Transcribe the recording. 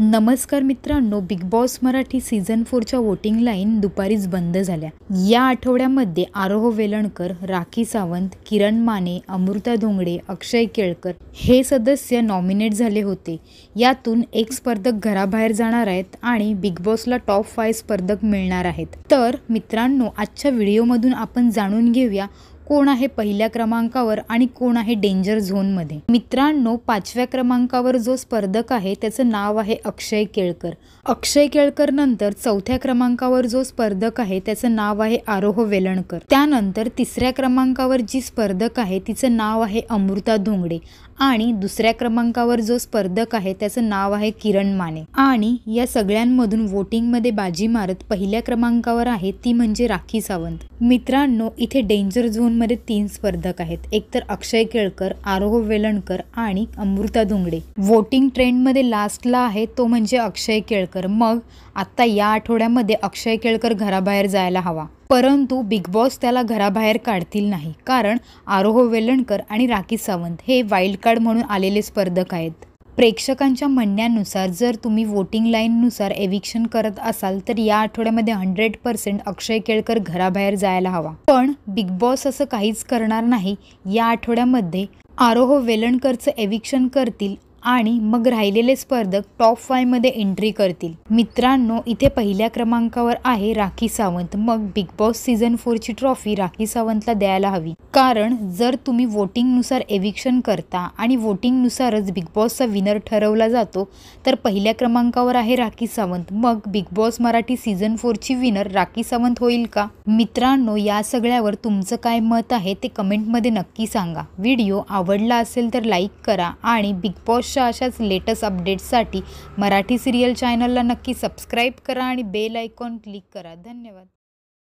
नमस्कार मित्रांनो Big Boss Marathi season फोरच्या वोटिंग लाईन दुपारीच बंद झाल्या या आठवड्यामध्ये आरोह वेलणकर राखी सावंत किरण माने अमृता धोंगडे अक्षय केळकर हे सदस्य नॉमिनेट झाले होते यातून एक स्पर्धक घराबाहेर जाणार आहेत आणि बिग बॉसला टॉप फाय स्पर्धक मिळणार आहेत तर मित्रांनो आजच्या व्हिडिओमधून आपण जाणून घेऊया कोण आहे पहिल्या क्रमांकावर आणि कोण आहे डेंजर झोनमध्ये मित्रांनो पाचव्या क्रमांकावर जो स्पर्धक आहे त्याचं नाव आहे अक्षय केळकर अक्षय केळकर नंतर चौथ्या क्रमांकावर जो स्पर्धक आहे त्याचं नाव आहे आरोह वेलणकर त्यानंतर तिसऱ्या क्रमांकावर जी स्पर्धक आहे तिचं नाव आहे अमृता धोंगडे आणि दुसऱ्या क्रमांकावर जो स्पर्धक आहे त्याचं नाव आहे किरण माने आणि या सगळ्यांमधून वोटिंगमध्ये बाजी मारत पहिल्या क्रमांकावर आहे ती म्हणजे राखी सावंत मित्रांनो इथे डेंजर झोन मध्ये तीन स्पर्धक आहेत एक तर अक्षय केळकर आरोह वेलणकर आणि अमृता धुंगडे वोटिंग ट्रेंडमध्ये लास्टला आहे तो म्हणजे अक्षय केळकर मग आता या आठवड्यामध्ये अक्षय केळकर घराबाहेर जायला हवा परंतु बिग बॉस त्याला घराबाहेर काढतील नाही कारण आरोह वेलणकर आणि राखी सावंत हे वाईल्ड कार्ड म्हणून आलेले स्पर्धक आहेत प्रेक्षकांच्या म्हणण्यानुसार जर तुम्ही वोटिंग लाईननुसार एविक्शन करत असाल तर या आठवड्यामध्ये हंड्रेड पर्सेंट अक्षय केळकर घराबाहेर जायला हवा पण बिग बॉस असं काहीच करणार नाही या आठवड्यामध्ये आरोह वेलणकरचं एविक्शन करतील आणि मग राहिलेले स्पर्धक टॉप फायमध्ये एंट्री करतील मित्रांनो इथे पहिल्या क्रमांकावर आहे राखी सावंत मग बिग बॉस सीझन फोरची ट्रॉफी राखी सावंतला द्यायला हवी कारण जर तुम्ही वोटिंगनुसार एविक्शन करता आणि वोटिंगनुसारच बिग बॉसचा विनर ठरवला जातो तर पहिल्या क्रमांकावर आहे राखी सावंत मग बिग बॉस मराठी सीझन फोरची विनर राखी सावंत होईल का मित्रांनो या सगळ्यावर तुमचं काय मत आहे ते कमेंटमध्ये नक्की सांगा व्हिडिओ आवडला असेल तर लाईक करा आणि बिग बॉस शाशास अशाच लेटेस्ट अपडेट्ससाठी मराठी सिरियल चॅनलला नक्की सबस्क्राईब करा आणि बेल आयकॉन क्लिक करा धन्यवाद